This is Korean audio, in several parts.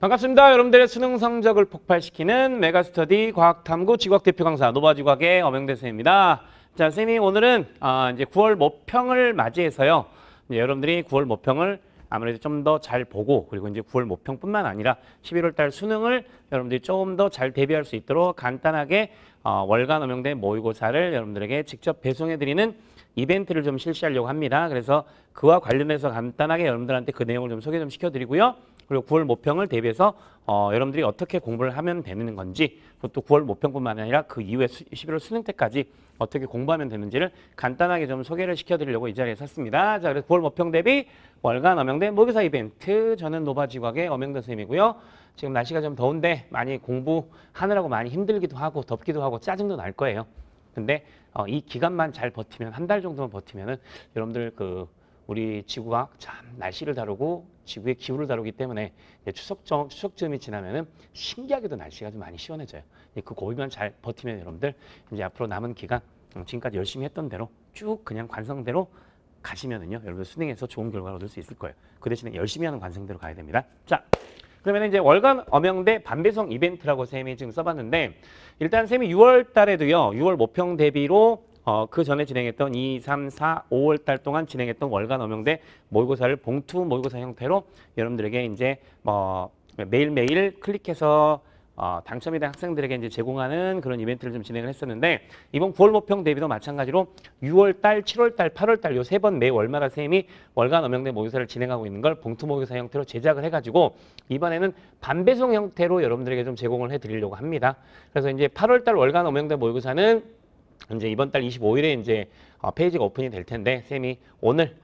반갑습니다. 여러분들의 수능 성적을 폭발시키는 메가스터디 과학탐구 지학 대표 강사 노바지과학의 엄영대 선생입니다. 자, 선생님 오늘은 아, 이제 9월 모평을 맞이해서요. 이제 여러분들이 9월 모평을 아무래도 좀 더 잘 보고 그리고 이제 9월 모평뿐만 아니라 11월 달 수능을 여러분들이 조금 더 잘 대비할 수 있도록 간단하게 어, 월간 엄영대 모의고사를 여러분들에게 직접 배송해 드리는 이벤트를 좀 실시하려고 합니다. 그래서 그와 관련해서 간단하게 여러분들한테 그 내용을 좀 소개 좀 시켜드리고요. 그리고 9월 모평을 대비해서 어, 여러분들이 어떻게 공부를 하면 되는 건지 그것도 9월 모평뿐만 아니라 그 이후에 수, 11월 수능 때까지 어떻게 공부하면 되는지를 간단하게 좀 소개를 시켜드리려고 이 자리에 섰습니다. 자, 그래서 9월 모평 대비 월간 어명대 모교사 이벤트 저는 노바지곽의 어명대 선생님이고요. 지금 날씨가 좀 더운데 많이 공부하느라고 많이 힘들기도 하고 덥기도 하고 짜증도 날 거예요. 근데 어, 이 기간만 잘 버티면 한 달 정도만 버티면은 여러분들 그 우리 지구학참 날씨를 다루고 지구의 기후를 다루기 때문에 추석 추석쯤이 지나면 신기하게도 날씨가 좀 많이 시원해져요. 그 고비만 잘 버티면 여러분들 이제 앞으로 남은 기간 음, 지금까지 열심히 했던 대로 쭉 그냥 관성대로 가시면은요 여러분들 수능에서 좋은 결과를 얻을 수 있을 거예요. 그 대신에 열심히 하는 관성대로 가야 됩니다. 자. 그러면 이제 월간 엄영대 반배송 이벤트라고 쌤이 지금 써봤는데 일단 쌤이 6월 달에도요 6월 모평 대비로 어, 그 전에 진행했던 2, 3, 4, 5월 달 동안 진행했던 월간 어명대 모의고사를 봉투 모의고사 형태로 여러분들에게 이제 뭐 매일매일 클릭해서 어, 당첨이 된 학생들에게 이제 제공하는 그런 이벤트를 좀 진행을 했었는데 이번 9월 모평 대비도 마찬가지로 6월 달, 7월 달, 8월 달 요 세 번매 월마다 쌤이 월간 어명대 모의사를 고 진행하고 있는 걸 봉투 모의사 고 형태로 제작을 해가지고 이번에는 반배송 형태로 여러분들에게 좀 제공을 해드리려고 합니다. 그래서 이제 8월 달 월간 어명대 모의고사는 이제 이번 달 25일에 이제 어, 페이지가 오픈이 될 텐데 쌤이 오늘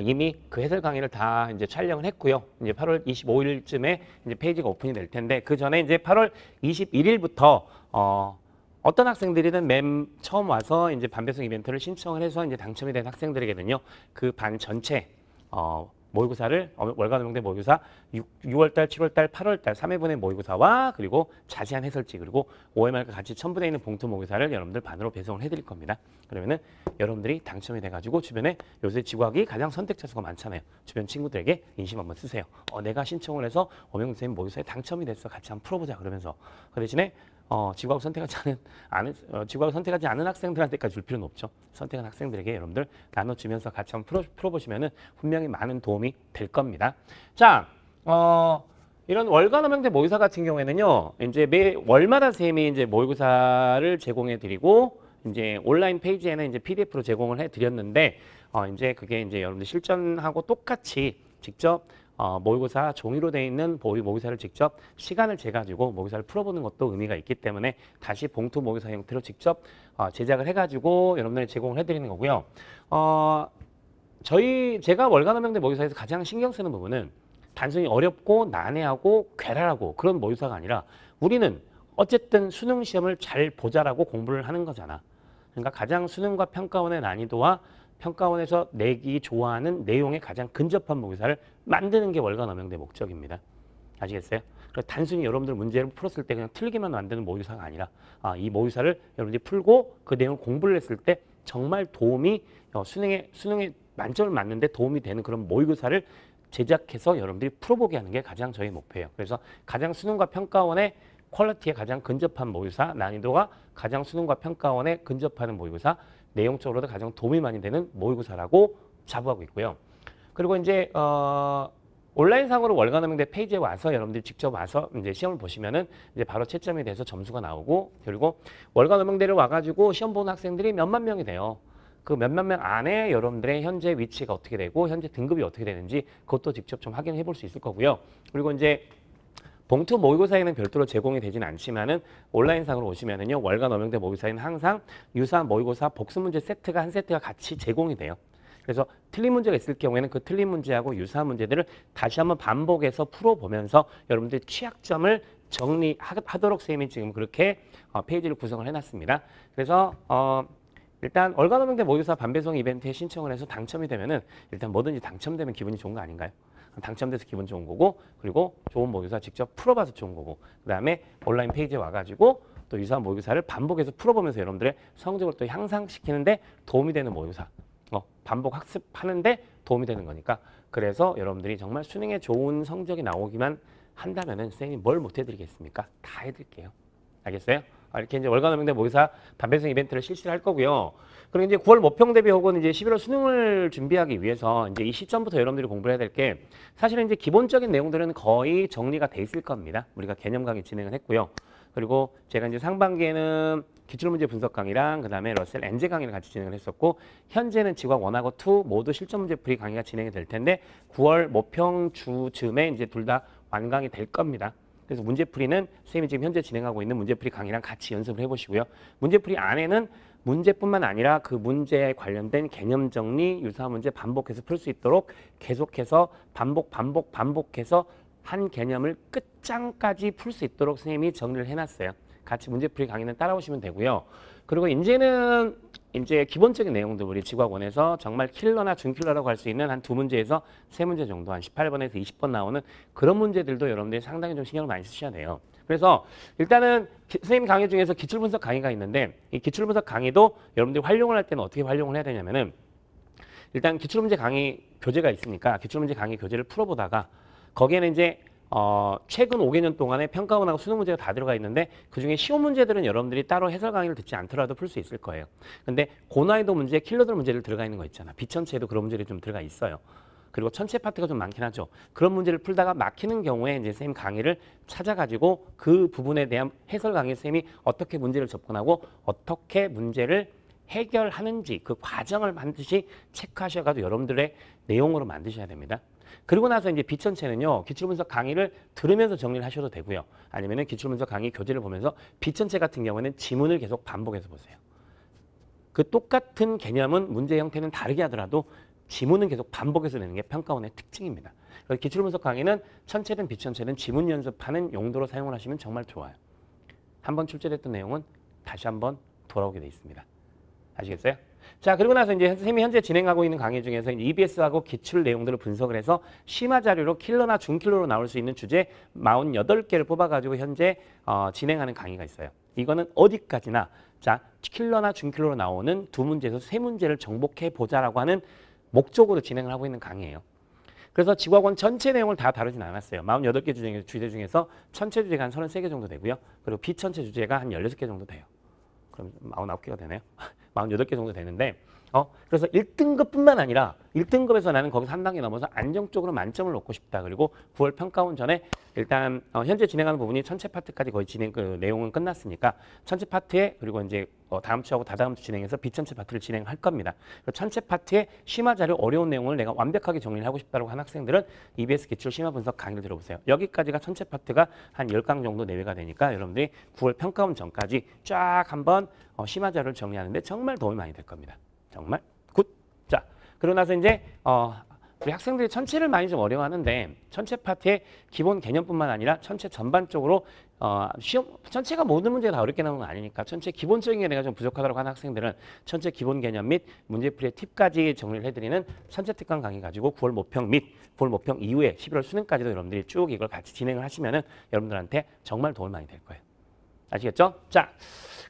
이미 그 해설 강의를 다 이제 촬영을 했고요. 이제 8월 25일쯤에 이제 페이지가 오픈이 될 텐데 그 전에 이제 8월 21일부터 어 어떤 학생들이든 맨 처음 와서 이제 반배송 이벤트를 신청을 해서 이제 당첨이 된 학생들에게는요. 그 반 전체 어 모의고사를 어, 월간 음영대 모의고사 6, 6월달, 7월달, 8월달 3회분의 모의고사와 그리고 자세한 해설지 그리고 5회말과 같이 첨부되어 있는 봉투 모의고사를 여러분들 반으로 배송을 해드릴 겁니다. 그러면은 여러분들이 당첨이 돼가지고 주변에 요새 지구학이 가장 선택자 수가 많잖아요. 주변 친구들에게 인심 한번 쓰세요. 어, 내가 신청을 해서 어명 선생님 모의고사에 당첨이 됐어. 같이 한번 풀어보자 그러면서 그 대신에 어, 지구과학 선택하지 않은, 않은 어, 지구과학 선택하지 않은 학생들한테까지 줄 필요는 없죠. 선택한 학생들에게 여러분들 나눠주면서 같이 한번 풀어, 풀어보시면은 분명히 많은 도움이 될 겁니다. 자, 어, 이런 월간 어명대 모의사 같은 경우에는요, 이제 매 월마다 쌤이 이제 모의고사를 제공해 드리고, 이제 온라인 페이지에는 이제 PDF로 제공을 해 드렸는데, 어, 이제 그게 이제 여러분들 실전하고 똑같이 직접 어, 모의고사 종이로 되어 있는 모의고사를 직접 시간을 재가지고 모의사를 풀어보는 것도 의미가 있기 때문에 다시 봉투 모의사 형태로 직접 어, 제작을 해가지고 여러분들게 제공을 해드리는 거고요. 어, 저희 제가 월간어명대 모의사에서 가장 신경 쓰는 부분은 단순히 어렵고 난해하고 괴랄하고 그런 모의사가 아니라 우리는 어쨌든 수능 시험을 잘 보자라고 공부를 하는 거잖아. 그러니까 가장 수능과 평가원의 난이도와 평가원에서 내기 좋아하는 내용에 가장 근접한 모의사를 만드는 게 월간 어명대 목적입니다. 아시겠어요? 단순히 여러분들 문제를 풀었을 때 그냥 틀리게만 만드는 모의사가 아니라 아, 이 모의사를 여러분들이 풀고 그 내용을 공부를 했을 때 정말 도움이 어, 수능에 수능에 만점을 맞는데 도움이 되는 그런 모의고사를 제작해서 여러분들이 풀어보게 하는 게 가장 저희 목표예요. 그래서 가장 수능과 평가원의 퀄리티에 가장 근접한 모의사, 난이도가 가장 수능과 평가원에 근접하는 모의고사, 내용적으로도 가장 도움이 많이 되는 모의고사라고 자부하고 있고요. 그리고 이제 어, 온라인상으로 월간 함영대 페이지에 와서 여러분들이 직접 와서 이제 시험을 보시면은 이제 바로 채점에 대해서 점수가 나오고 그리고 월간 함영대를 와가지고 시험 보는 학생들이 몇만 명이 돼요. 그 몇만 명 안에 여러분들의 현재 위치가 어떻게 되고 현재 등급이 어떻게 되는지 그것도 직접 좀 확인해 볼 수 있을 거고요. 그리고 이제 봉투 모의고사에는 별도로 제공이 되진 않지만은 온라인상으로 오시면은요 월간 어명대 모의고사에는 항상 유사한 모의고사 복습 문제 세트가 한 세트가 같이 제공이 돼요. 그래서 틀린 문제가 있을 경우에는 그 틀린 문제하고 유사한 문제들을 다시 한번 반복해서 풀어보면서 여러분들 취약점을 정리하도록 선생님이 지금 그렇게 어, 페이지를 구성을 해놨습니다. 그래서 어, 일단 월간 어명대 모의고사 반배송 이벤트에 신청을 해서 당첨이 되면은 일단 뭐든지 당첨되면 기분이 좋은 거 아닌가요? 당첨돼서 기분 좋은 거고 그리고 좋은 모의사 직접 풀어봐서 좋은 거고 그 다음에 온라인 페이지에 와가지고 또 유사한 모의사를 반복해서 풀어보면서 여러분들의 성적을 또 향상시키는데 도움이 되는 모의사 어, 반복 학습하는데 도움이 되는 거니까 그래서 여러분들이 정말 수능에 좋은 성적이 나오기만 한다면 은 선생님이 뭘 못해드리겠습니까? 다 해드릴게요. 알겠어요? 아, 이렇게 이제 월간 음명대 모의사 단편성 이벤트를 실시를 할 거고요. 그리고 이제 9월 모평 대비 혹은 이제 11월 수능을 준비하기 위해서 이제 이 시점부터 여러분들이 공부를 해야 될 게 사실은 이제 기본적인 내용들은 거의 정리가 돼 있을 겁니다. 우리가 개념 강의 진행을 했고요. 그리고 제가 이제 상반기에는 기출문제 분석 강의랑 그다음에 러셀 엔제 강의를 같이 진행을 했었고 현재는 지각 1하고2 모두 실전 문제 풀이 강의가 진행이 될 텐데 9월 모평 주쯤에 이제 둘 다 완강이 될 겁니다. 그래서 문제풀이는 선생님이 지금 현재 진행하고 있는 문제풀이 강의랑 같이 연습을 해보시고요. 문제풀이 안에는 문제뿐만 아니라 그 문제에 관련된 개념 정리, 유사 문제 반복해서 풀 수 있도록 계속해서 반복, 반복, 반복해서 한 개념을 끝장까지 풀 수 있도록 선생님이 정리를 해놨어요. 같이 문제풀이 강의는 따라오시면 되고요. 그리고 이제는 이제 기본적인 내용들 우리 지구학원에서 정말 킬러나 준킬러라고 할 수 있는 한 두 문제에서 세 문제 정도 한 18번에서 20번 나오는 그런 문제들도 여러분들이 상당히 좀 신경을 많이 쓰셔야 돼요. 그래서 일단은 기, 선생님 강의 중에서 기출분석 강의가 있는데 이 기출분석 강의도 여러분들이 활용을 할 때는 어떻게 활용을 해야 되냐면은 일단 기출문제 강의 교재가 있으니까 기출문제 강의 교재를 풀어보다가 거기에는 이제 어, 최근 5개년 동안에 평가원하고 수능 문제가 다 들어가 있는데 그중에 시험 문제들은 여러분들이 따로 해설 강의를 듣지 않더라도 풀 수 있을 거예요. 근데 고난이도 문제, 킬러들 문제를 들어가 있는 거 있잖아. 비천체에도 그런 문제들이 좀 들어가 있어요. 그리고 천체 파트가 좀 많긴 하죠. 그런 문제를 풀다가 막히는 경우에 이제 선생님 강의를 찾아가지고 그 부분에 대한 해설 강의 선생님이 어떻게 문제를 접근하고 어떻게 문제를 해결하는지 그 과정을 반드시 체크하셔가지고 여러분들의 내용으로 만드셔야 됩니다. 그리고 나서 이제 비천체는요. 기출분석 강의를 들으면서 정리를 하셔도 되고요. 아니면 은 기출분석 강의 교재를 보면서 비천체 같은 경우에는 지문을 계속 반복해서 보세요. 그 똑같은 개념은 문제 형태는 다르게 하더라도 지문은 계속 반복해서 내는 게 평가원의 특징입니다. 그래서 기출분석 강의는 천체든 비천체든 지문 연습하는 용도로 사용을 하시면 정말 좋아요. 한번 출제됐던 내용은 다시 한번 돌아오게 돼 있습니다. 아시겠어요? 자, 그리고 나서 이제 선생님이 현재 진행하고 있는 강의 중에서 EBS하고 기출 내용들을 분석을 해서 심화 자료로 킬러나 중킬러로 나올 수 있는 주제 48개를 뽑아가지고 현재 어, 진행하는 강의가 있어요. 이거는 어디까지나 자 킬러나 중킬러로 나오는 두 문제에서 세 문제를 정복해 보자라고 하는 목적으로 진행을 하고 있는 강의예요. 그래서 직구학원 전체 내용을 다 다루진 않았어요. 48개 주제, 주제 중에서 천체 주제가 한 33개 정도 되고요. 그리고 비천체 주제가 한 16개 정도 돼요. 그럼 99개가 되네요. 48개 정도 되는데 어? 그래서 1등급뿐만 아니라 1등급에서 나는 거기서 한 단계 넘어서 안정적으로 만점을 놓고 싶다. 그리고 9월 평가원 전에 일단 어, 현재 진행하는 부분이 천체 파트까지 거의 진행 그 내용은 끝났으니까 천체 파트에 그리고 이제 어, 다음 주하고 다다음 주 진행해서 비천체 파트를 진행할 겁니다. 천체 파트에 심화 자료 어려운 내용을 내가 완벽하게 정리를 하고 싶다고 한 학생들은 EBS 기출 심화 분석 강의를 들어보세요. 여기까지가 천체 파트가 한 열 강 정도 내외가 되니까 여러분들이 9월 평가원 전까지 쫙 한번 어, 심화 자료를 정리하는데 정말 도움이 많이 될 겁니다. 정말 굿. 자, 그러고 나서 이제 어, 우리 학생들이 천체를 많이 좀 어려워하는데 천체 파트의 기본 개념뿐만 아니라 천체 전반적으로 어, 시험 천체가 모든 문제다 어렵게 나오는 건 아니니까 천체 기본적인 게 내가 좀 부족하다고 하는 학생들은 천체 기본 개념 및 문제풀이의 팁까지 정리를 해드리는 천체 특강 강의 가지고 9월 모평 및 9월 모평 이후에 11월 수능까지도 여러분들이 쭉 이걸 같이 진행을 하시면은 여러분들한테 정말 도움이 많이 될 거예요. 아시겠죠? 자,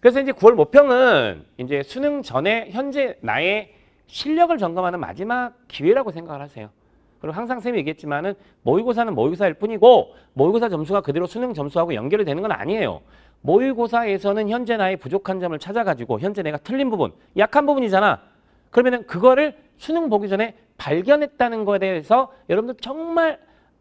그래서 이제 9월 모평은 이제 수능 전에 현재 나의 실력을 점검하는 마지막 기회라고 생각을 하세요. 그리고 항상 쌤이 얘기했지만은 모의고사는 모의고사일 뿐이고 모의고사 점수가 그대로 수능 점수하고 연결이 되는 건 아니에요. 모의고사에서는 현재 나의 부족한 점을 찾아가지고 현재 내가 틀린 부분, 약한 부분이잖아. 그러면은 그거를 수능 보기 전에 발견했다는 거에 대해서 여러분들 정말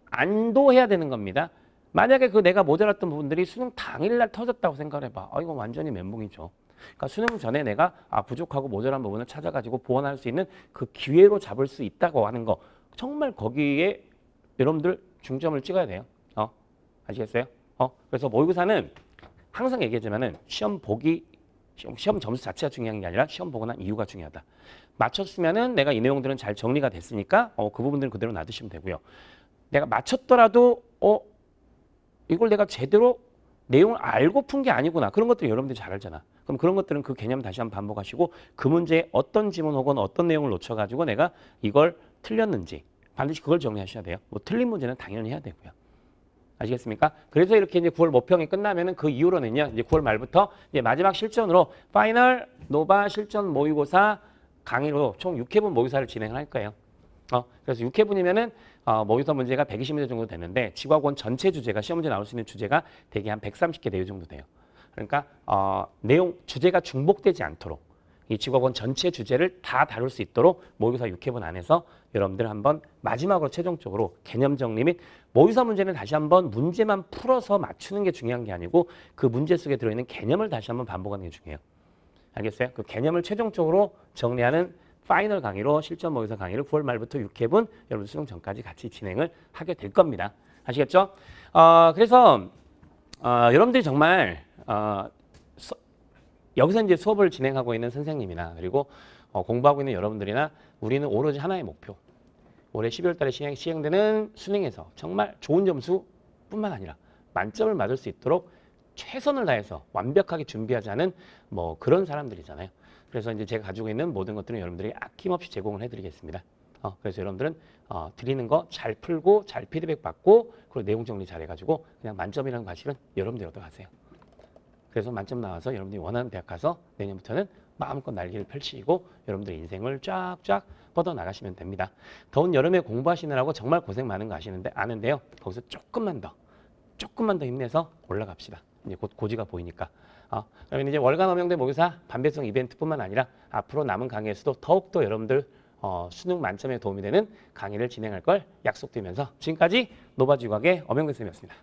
안도해야 되는 겁니다. 만약에 그 내가 모자랐던 부분들이 수능 당일날 터졌다고 생각해봐. 아, 이건 완전히 멘붕이죠. 그러니까 수능 전에 내가 아, 부족하고 모자란 부분을 찾아가지고 보완할 수 있는 그 기회로 잡을 수 있다고 하는 거. 정말 거기에 여러분들 중점을 찍어야 돼요. 어, 아시겠어요? 어, 그래서 모의고사는 항상 얘기하지만은 시험 보기 시험 점수 자체가 중요한 게 아니라 시험 보고 난 이유가 중요하다. 맞췄으면은 내가 이 내용들은 잘 정리가 됐으니까 어, 그 부분들은 그대로 놔두시면 되고요. 내가 맞췄더라도 어 이걸 내가 제대로 내용을 알고 푼 게 아니구나. 그런 것들 여러분들이 잘 알잖아. 그럼 그런 것들은 그 개념 다시 한번 반복하시고 그 문제에 어떤 지문 혹은 어떤 내용을 놓쳐가지고 내가 이걸 틀렸는지 반드시 그걸 정리하셔야 돼요. 뭐 틀린 문제는 당연히 해야 되고요. 아시겠습니까? 그래서 이렇게 이제 9월 모평이 끝나면은 그 이후로는요. 이제 9월 말부터 이제 마지막 실전으로 파이널 노바 실전 모의고사 강의로 총 6회분 모의사를 진행할 거예요. 어, 그래서 6회분이면은 어, 모의사 문제가 120문제 정도 되는데 직구원 전체 주제가 시험 문제 나올 수 있는 주제가 대개 한 130개 내외 정도 돼요. 그러니까 어, 내용 주제가 중복되지 않도록 이직업원 전체 주제를 다 다룰 수 있도록 모의사 6회분 안에서 여러분들 한번 마지막으로 최종적으로 개념 정리 및 모의사 문제는 다시 한번 문제만 풀어서 맞추는 게 중요한 게 아니고 그 문제 속에 들어있는 개념을 다시 한번 반복하는 게 중요해요. 알겠어요? 그 개념을 최종적으로 정리하는 파이널 강의로 실전 모의사 강의를 9월 말부터 6회분 여러분 수능 전까지 같이 진행을 하게 될 겁니다. 아시겠죠? 어, 그래서 어, 여러분들이 정말 어, 수, 여기서 이제 수업을 진행하고 있는 선생님이나 그리고 어, 공부하고 있는 여러분들이나 우리는 오로지 하나의 목표 올해 12월 달에 시행, 되는 수능에서 정말 좋은 점수뿐만 아니라 만점을 맞을 수 있도록 최선을 다해서 완벽하게 준비하자는 뭐 그런 사람들이잖아요. 그래서 이제 제가 가지고 있는 모든 것들은 여러분들이 아낌없이 제공을 해드리겠습니다. 어, 그래서 여러분들은 어, 드리는 거 잘 풀고 잘 피드백 받고 그리고 내용 정리 잘 해가지고 그냥 만점이라는 과실은 여러분들이 얻가세요 그래서 만점 나와서 여러분들이 원하는 대학 가서 내년부터는 마음껏 날개를 펼치고 여러분들의 인생을 쫙쫙 뻗어나가시면 됩니다. 더운 여름에 공부하시느라고 정말 고생 많은 거 아시는데 아는데요. 거기서 조금만 더 조금만 더 힘내서 올라갑시다. 곧 고지가 보이니까. 어, 그러면 이제 월간 엄영대 모의사 반배성 이벤트뿐만 아니라 앞으로 남은 강의에서도 더욱더 여러분들 어, 수능 만점에 도움이 되는 강의를 진행할 걸 약속드리면서 지금까지 노바지학의 엄영대 쌤이었습니다.